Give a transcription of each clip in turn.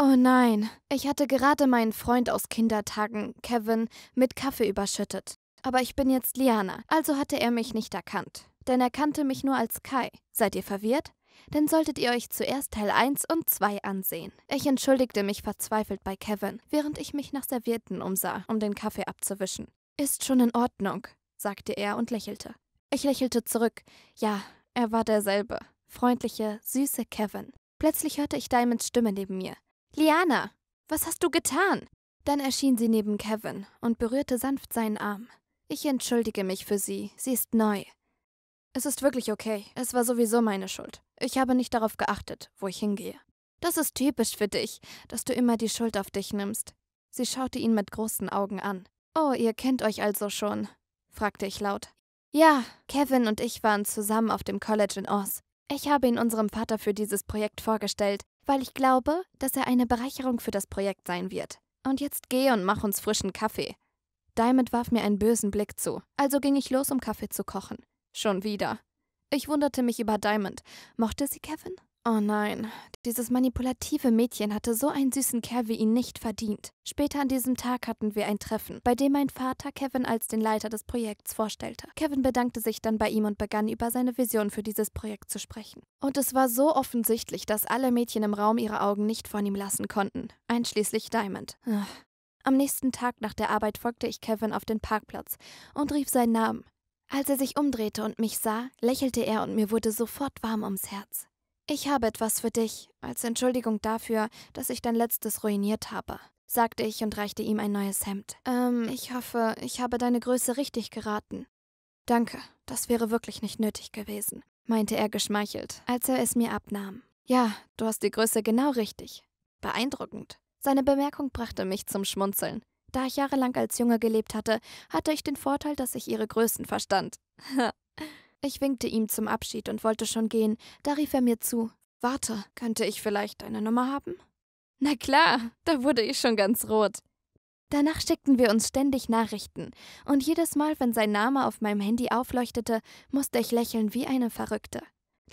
Oh nein, ich hatte gerade meinen Freund aus Kindertagen, Kevin, mit Kaffee überschüttet. Aber ich bin jetzt Liana, also hatte er mich nicht erkannt. Denn er kannte mich nur als Kai. Seid ihr verwirrt? Dann solltet ihr euch zuerst Teil 1 und 2 ansehen. Ich entschuldigte mich verzweifelt bei Kevin, während ich mich nach Servietten umsah, um den Kaffee abzuwischen. Ist schon in Ordnung, sagte er und lächelte. Ich lächelte zurück. Ja, er war derselbe. Freundliche, süße Kevin. Plötzlich hörte ich Diamonds Stimme neben mir. Liana, was hast du getan? Dann erschien sie neben Kevin und berührte sanft seinen Arm. Ich entschuldige mich für sie, sie ist neu. Es ist wirklich okay, es war sowieso meine Schuld. Ich habe nicht darauf geachtet, wo ich hingehe. Das ist typisch für dich, dass du immer die Schuld auf dich nimmst. Sie schaute ihn mit großen Augen an. Oh, ihr kennt euch also schon, fragte ich laut. Ja, Kevin und ich waren zusammen auf dem College in Oz. Ich habe ihn unserem Vater für dieses Projekt vorgestellt weil ich glaube, dass er eine Bereicherung für das Projekt sein wird. Und jetzt geh und mach uns frischen Kaffee. Diamond warf mir einen bösen Blick zu, also ging ich los, um Kaffee zu kochen. Schon wieder. Ich wunderte mich über Diamond. Mochte sie Kevin? Oh nein, dieses manipulative Mädchen hatte so einen süßen Kerl wie ihn nicht verdient. Später an diesem Tag hatten wir ein Treffen, bei dem mein Vater Kevin als den Leiter des Projekts vorstellte. Kevin bedankte sich dann bei ihm und begann über seine Vision für dieses Projekt zu sprechen. Und es war so offensichtlich, dass alle Mädchen im Raum ihre Augen nicht von ihm lassen konnten, einschließlich Diamond. Am nächsten Tag nach der Arbeit folgte ich Kevin auf den Parkplatz und rief seinen Namen. Als er sich umdrehte und mich sah, lächelte er und mir wurde sofort warm ums Herz. Ich habe etwas für dich, als Entschuldigung dafür, dass ich dein letztes ruiniert habe, sagte ich und reichte ihm ein neues Hemd. Ähm, ich hoffe, ich habe deine Größe richtig geraten. Danke, das wäre wirklich nicht nötig gewesen, meinte er geschmeichelt, als er es mir abnahm. Ja, du hast die Größe genau richtig. Beeindruckend. Seine Bemerkung brachte mich zum Schmunzeln. Da ich jahrelang als Junge gelebt hatte, hatte ich den Vorteil, dass ich ihre Größen verstand. Ich winkte ihm zum Abschied und wollte schon gehen, da rief er mir zu. Warte, könnte ich vielleicht deine Nummer haben? Na klar, da wurde ich schon ganz rot. Danach schickten wir uns ständig Nachrichten, und jedes Mal, wenn sein Name auf meinem Handy aufleuchtete, musste ich lächeln wie eine Verrückte.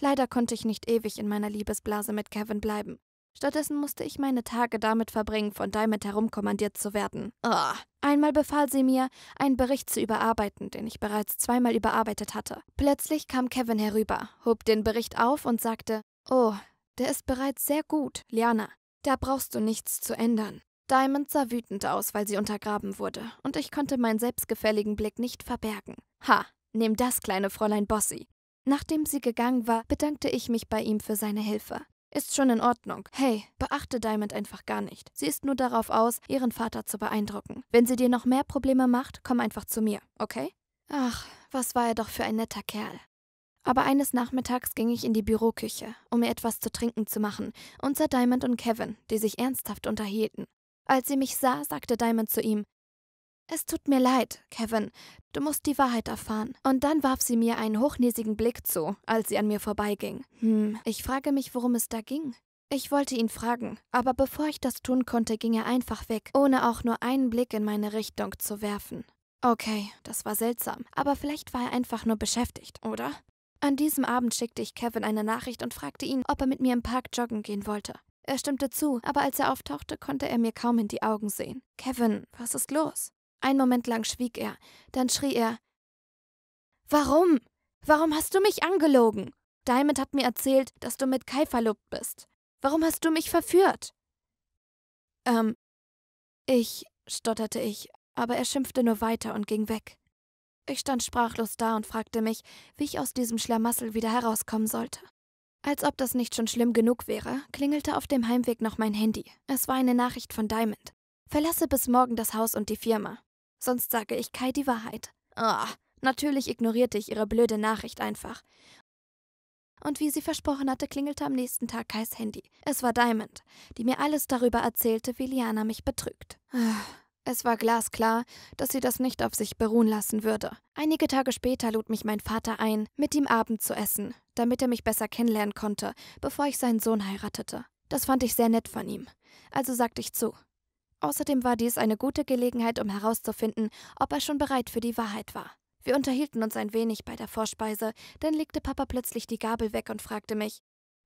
Leider konnte ich nicht ewig in meiner Liebesblase mit Kevin bleiben, Stattdessen musste ich meine Tage damit verbringen, von Diamond herumkommandiert zu werden. Ugh. Ah. Einmal befahl sie mir, einen Bericht zu überarbeiten, den ich bereits zweimal überarbeitet hatte. Plötzlich kam Kevin herüber, hob den Bericht auf und sagte: Oh, der ist bereits sehr gut, Liana. Da brauchst du nichts zu ändern. Diamond sah wütend aus, weil sie untergraben wurde, und ich konnte meinen selbstgefälligen Blick nicht verbergen. Ha, nimm das kleine Fräulein Bossi. Nachdem sie gegangen war, bedankte ich mich bei ihm für seine Hilfe. Ist schon in Ordnung. Hey, beachte Diamond einfach gar nicht. Sie ist nur darauf aus, ihren Vater zu beeindrucken. Wenn sie dir noch mehr Probleme macht, komm einfach zu mir, okay? Ach, was war er doch für ein netter Kerl. Aber eines Nachmittags ging ich in die Büroküche, um mir etwas zu trinken zu machen, und sah Diamond und Kevin, die sich ernsthaft unterhielten. Als sie mich sah, sagte Diamond zu ihm, es tut mir leid, Kevin. Du musst die Wahrheit erfahren. Und dann warf sie mir einen hochnäsigen Blick zu, als sie an mir vorbeiging. Hm, ich frage mich, worum es da ging. Ich wollte ihn fragen, aber bevor ich das tun konnte, ging er einfach weg, ohne auch nur einen Blick in meine Richtung zu werfen. Okay, das war seltsam, aber vielleicht war er einfach nur beschäftigt, oder? An diesem Abend schickte ich Kevin eine Nachricht und fragte ihn, ob er mit mir im Park joggen gehen wollte. Er stimmte zu, aber als er auftauchte, konnte er mir kaum in die Augen sehen. Kevin, was ist los? Ein Moment lang schwieg er, dann schrie er Warum? Warum hast du mich angelogen? Diamond hat mir erzählt, dass du mit Kai verlobt bist. Warum hast du mich verführt? Ähm, ich, stotterte ich, aber er schimpfte nur weiter und ging weg. Ich stand sprachlos da und fragte mich, wie ich aus diesem Schlamassel wieder herauskommen sollte. Als ob das nicht schon schlimm genug wäre, klingelte auf dem Heimweg noch mein Handy. Es war eine Nachricht von Diamond. Verlasse bis morgen das Haus und die Firma sonst sage ich Kai die Wahrheit. oh, natürlich ignorierte ich ihre blöde Nachricht einfach. Und wie sie versprochen hatte, klingelte am nächsten Tag Kais Handy. Es war Diamond, die mir alles darüber erzählte, wie Liana mich betrügt. Ah, es war glasklar, dass sie das nicht auf sich beruhen lassen würde. Einige Tage später lud mich mein Vater ein, mit ihm Abend zu essen, damit er mich besser kennenlernen konnte, bevor ich seinen Sohn heiratete. Das fand ich sehr nett von ihm. Also sagte ich zu. Außerdem war dies eine gute Gelegenheit, um herauszufinden, ob er schon bereit für die Wahrheit war. Wir unterhielten uns ein wenig bei der Vorspeise, dann legte Papa plötzlich die Gabel weg und fragte mich,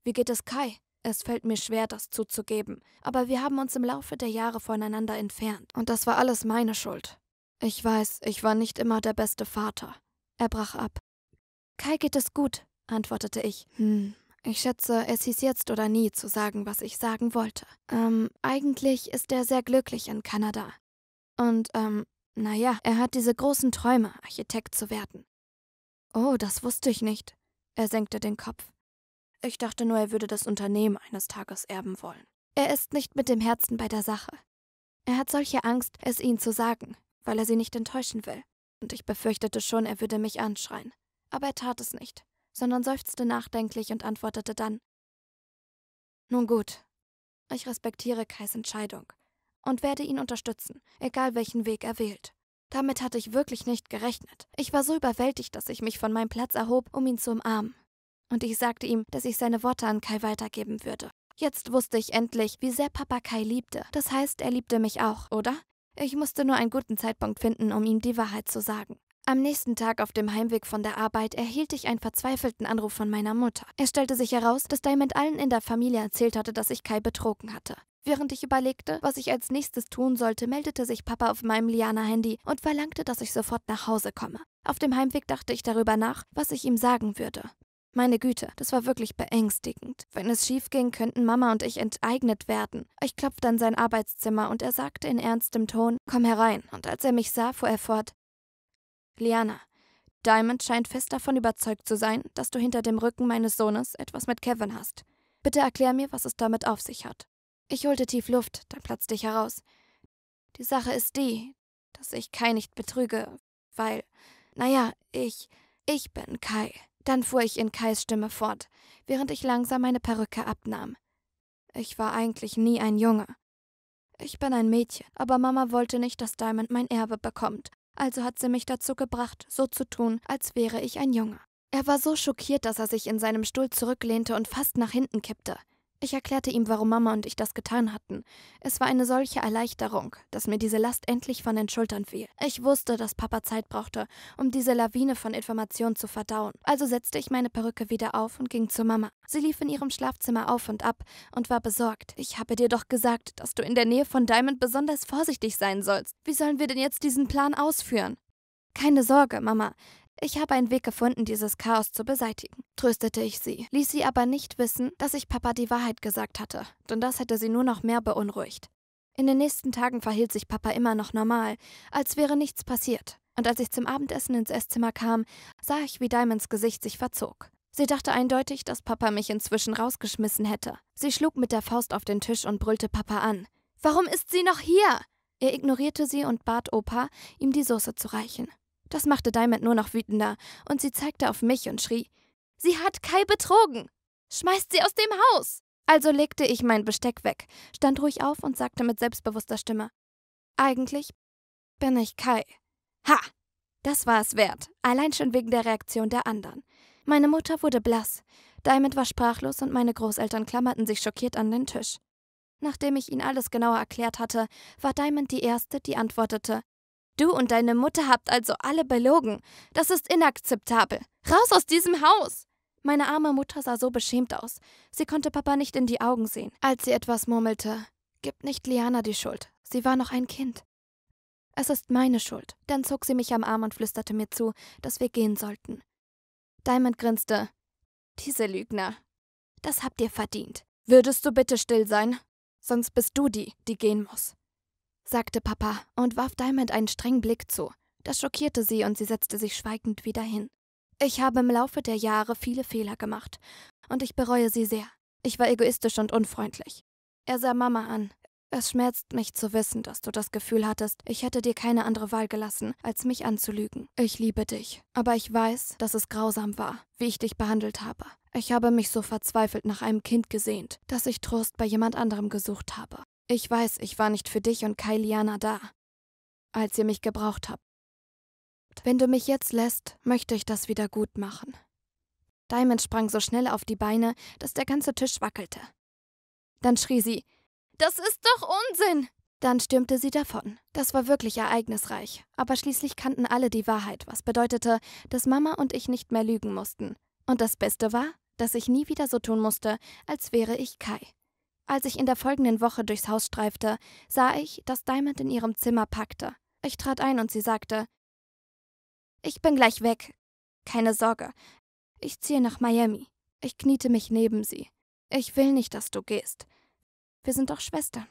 wie geht es Kai? Es fällt mir schwer, das zuzugeben, aber wir haben uns im Laufe der Jahre voneinander entfernt, und das war alles meine Schuld. Ich weiß, ich war nicht immer der beste Vater. Er brach ab. Kai geht es gut, antwortete ich. Hm, ich schätze, es hieß jetzt oder nie zu sagen, was ich sagen wollte. Ähm, eigentlich ist er sehr glücklich in Kanada. Und, ähm, naja, er hat diese großen Träume, Architekt zu werden. Oh, das wusste ich nicht. Er senkte den Kopf. Ich dachte nur, er würde das Unternehmen eines Tages erben wollen. Er ist nicht mit dem Herzen bei der Sache. Er hat solche Angst, es ihnen zu sagen, weil er sie nicht enttäuschen will. Und ich befürchtete schon, er würde mich anschreien. Aber er tat es nicht sondern seufzte nachdenklich und antwortete dann Nun gut, ich respektiere Kais Entscheidung und werde ihn unterstützen, egal welchen Weg er wählt. Damit hatte ich wirklich nicht gerechnet. Ich war so überwältigt, dass ich mich von meinem Platz erhob, um ihn zu umarmen. Und ich sagte ihm, dass ich seine Worte an Kai weitergeben würde. Jetzt wusste ich endlich, wie sehr Papa Kai liebte. Das heißt, er liebte mich auch, oder? Ich musste nur einen guten Zeitpunkt finden, um ihm die Wahrheit zu sagen. Am nächsten Tag auf dem Heimweg von der Arbeit erhielt ich einen verzweifelten Anruf von meiner Mutter. Es stellte sich heraus, dass Diamond allen in der Familie erzählt hatte, dass ich Kai betrogen hatte. Während ich überlegte, was ich als nächstes tun sollte, meldete sich Papa auf meinem Liana-Handy und verlangte, dass ich sofort nach Hause komme. Auf dem Heimweg dachte ich darüber nach, was ich ihm sagen würde. Meine Güte, das war wirklich beängstigend. Wenn es schief ging, könnten Mama und ich enteignet werden. Ich klopfte an sein Arbeitszimmer und er sagte in ernstem Ton, komm herein. Und als er mich sah, fuhr er fort, Liana, Diamond scheint fest davon überzeugt zu sein, dass du hinter dem Rücken meines Sohnes etwas mit Kevin hast. Bitte erklär mir, was es damit auf sich hat. Ich holte tief Luft, dann platzte ich heraus. Die Sache ist die, dass ich Kai nicht betrüge, weil, naja, ich, ich bin Kai. Dann fuhr ich in Kais Stimme fort, während ich langsam meine Perücke abnahm. Ich war eigentlich nie ein Junge. Ich bin ein Mädchen, aber Mama wollte nicht, dass Diamond mein Erbe bekommt, also hat sie mich dazu gebracht, so zu tun, als wäre ich ein Junge. Er war so schockiert, dass er sich in seinem Stuhl zurücklehnte und fast nach hinten kippte. Ich erklärte ihm, warum Mama und ich das getan hatten. Es war eine solche Erleichterung, dass mir diese Last endlich von den Schultern fiel. Ich wusste, dass Papa Zeit brauchte, um diese Lawine von Informationen zu verdauen. Also setzte ich meine Perücke wieder auf und ging zu Mama. Sie lief in ihrem Schlafzimmer auf und ab und war besorgt. Ich habe dir doch gesagt, dass du in der Nähe von Diamond besonders vorsichtig sein sollst. Wie sollen wir denn jetzt diesen Plan ausführen? Keine Sorge, Mama. Ich habe einen Weg gefunden, dieses Chaos zu beseitigen, tröstete ich sie, ließ sie aber nicht wissen, dass ich Papa die Wahrheit gesagt hatte, denn das hätte sie nur noch mehr beunruhigt. In den nächsten Tagen verhielt sich Papa immer noch normal, als wäre nichts passiert, und als ich zum Abendessen ins Esszimmer kam, sah ich, wie Diamonds Gesicht sich verzog. Sie dachte eindeutig, dass Papa mich inzwischen rausgeschmissen hätte. Sie schlug mit der Faust auf den Tisch und brüllte Papa an. Warum ist sie noch hier? Er ignorierte sie und bat Opa, ihm die Soße zu reichen. Das machte Diamond nur noch wütender, und sie zeigte auf mich und schrie: Sie hat Kai betrogen! Schmeißt sie aus dem Haus! Also legte ich mein Besteck weg, stand ruhig auf und sagte mit selbstbewusster Stimme: Eigentlich bin ich Kai. Ha! Das war es wert, allein schon wegen der Reaktion der anderen. Meine Mutter wurde blass, Diamond war sprachlos und meine Großeltern klammerten sich schockiert an den Tisch. Nachdem ich ihnen alles genauer erklärt hatte, war Diamond die Erste, die antwortete: Du und deine Mutter habt also alle belogen. Das ist inakzeptabel. Raus aus diesem Haus! Meine arme Mutter sah so beschämt aus. Sie konnte Papa nicht in die Augen sehen, als sie etwas murmelte. Gib nicht Liana die Schuld. Sie war noch ein Kind. Es ist meine Schuld. Dann zog sie mich am Arm und flüsterte mir zu, dass wir gehen sollten. Diamond grinste. Diese Lügner. Das habt ihr verdient. Würdest du bitte still sein? Sonst bist du die, die gehen muss sagte Papa und warf Diamond einen strengen Blick zu. Das schockierte sie und sie setzte sich schweigend wieder hin. Ich habe im Laufe der Jahre viele Fehler gemacht und ich bereue sie sehr. Ich war egoistisch und unfreundlich. Er sah Mama an. Es schmerzt mich zu wissen, dass du das Gefühl hattest, ich hätte dir keine andere Wahl gelassen, als mich anzulügen. Ich liebe dich, aber ich weiß, dass es grausam war, wie ich dich behandelt habe. Ich habe mich so verzweifelt nach einem Kind gesehnt, dass ich Trost bei jemand anderem gesucht habe. Ich weiß, ich war nicht für dich und Kailiana da, als ihr mich gebraucht habt. Wenn du mich jetzt lässt, möchte ich das wieder gut machen. Diamond sprang so schnell auf die Beine, dass der ganze Tisch wackelte. Dann schrie sie: Das ist doch Unsinn! Dann stürmte sie davon. Das war wirklich ereignisreich, aber schließlich kannten alle die Wahrheit, was bedeutete, dass Mama und ich nicht mehr lügen mussten. Und das Beste war, dass ich nie wieder so tun musste, als wäre ich Kai. Als ich in der folgenden Woche durchs Haus streifte, sah ich, dass Diamond in ihrem Zimmer packte. Ich trat ein und sie sagte: Ich bin gleich weg. Keine Sorge. Ich ziehe nach Miami. Ich kniete mich neben sie. Ich will nicht, dass du gehst. Wir sind doch Schwestern.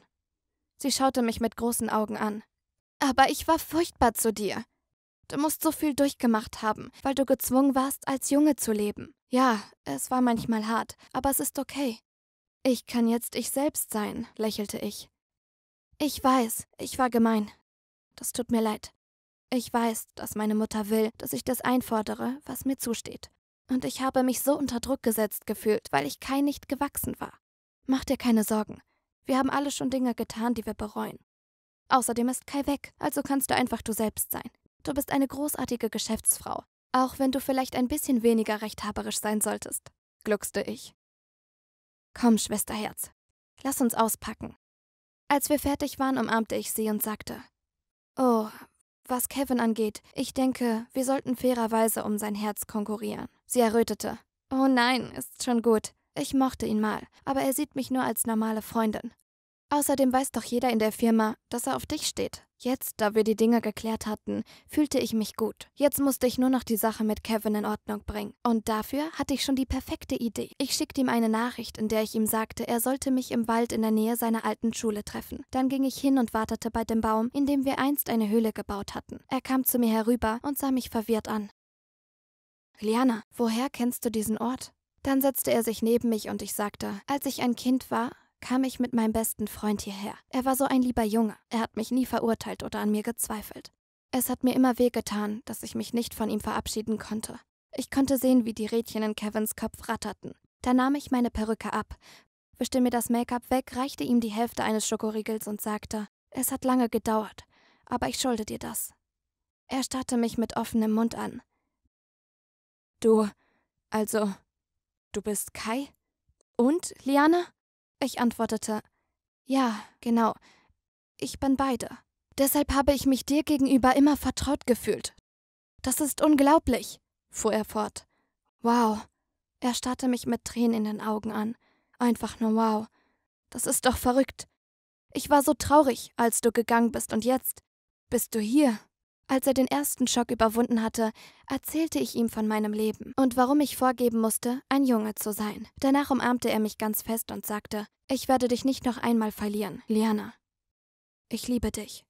Sie schaute mich mit großen Augen an. Aber ich war furchtbar zu dir. Du musst so viel durchgemacht haben, weil du gezwungen warst, als Junge zu leben. Ja, es war manchmal hart, aber es ist okay. Ich kann jetzt ich selbst sein, lächelte ich. Ich weiß, ich war gemein. Das tut mir leid. Ich weiß, dass meine Mutter will, dass ich das einfordere, was mir zusteht. Und ich habe mich so unter Druck gesetzt gefühlt, weil ich kein nicht gewachsen war. Mach dir keine Sorgen. Wir haben alle schon Dinge getan, die wir bereuen. Außerdem ist Kai weg, also kannst du einfach du selbst sein. Du bist eine großartige Geschäftsfrau, auch wenn du vielleicht ein bisschen weniger rechthaberisch sein solltest, gluckste ich. Komm, Schwesterherz, lass uns auspacken. Als wir fertig waren, umarmte ich sie und sagte: Oh, was Kevin angeht, ich denke, wir sollten fairerweise um sein Herz konkurrieren. Sie errötete. Oh nein, ist schon gut. Ich mochte ihn mal, aber er sieht mich nur als normale Freundin. Außerdem weiß doch jeder in der Firma, dass er auf dich steht. Jetzt, da wir die Dinge geklärt hatten, fühlte ich mich gut. Jetzt musste ich nur noch die Sache mit Kevin in Ordnung bringen. Und dafür hatte ich schon die perfekte Idee. Ich schickte ihm eine Nachricht, in der ich ihm sagte, er sollte mich im Wald in der Nähe seiner alten Schule treffen. Dann ging ich hin und wartete bei dem Baum, in dem wir einst eine Höhle gebaut hatten. Er kam zu mir herüber und sah mich verwirrt an. Liana, woher kennst du diesen Ort? Dann setzte er sich neben mich und ich sagte, als ich ein Kind war, kam ich mit meinem besten Freund hierher. Er war so ein lieber Junge. Er hat mich nie verurteilt oder an mir gezweifelt. Es hat mir immer wehgetan, dass ich mich nicht von ihm verabschieden konnte. Ich konnte sehen, wie die Rädchen in Kevins Kopf ratterten. Da nahm ich meine Perücke ab, wischte mir das Make-up weg, reichte ihm die Hälfte eines Schokoriegels und sagte: Es hat lange gedauert, aber ich schulde dir das. Er starrte mich mit offenem Mund an. Du, also, du bist Kai? Und, Liane? Ich antwortete, ja, genau, ich bin beide. Deshalb habe ich mich dir gegenüber immer vertraut gefühlt. Das ist unglaublich, fuhr er fort. Wow. Er starrte mich mit Tränen in den Augen an. Einfach nur wow. Das ist doch verrückt. Ich war so traurig, als du gegangen bist, und jetzt bist du hier. Als er den ersten Schock überwunden hatte, erzählte ich ihm von meinem Leben und warum ich vorgeben musste, ein Junge zu sein. Danach umarmte er mich ganz fest und sagte, ich werde dich nicht noch einmal verlieren, Liana. Ich liebe dich.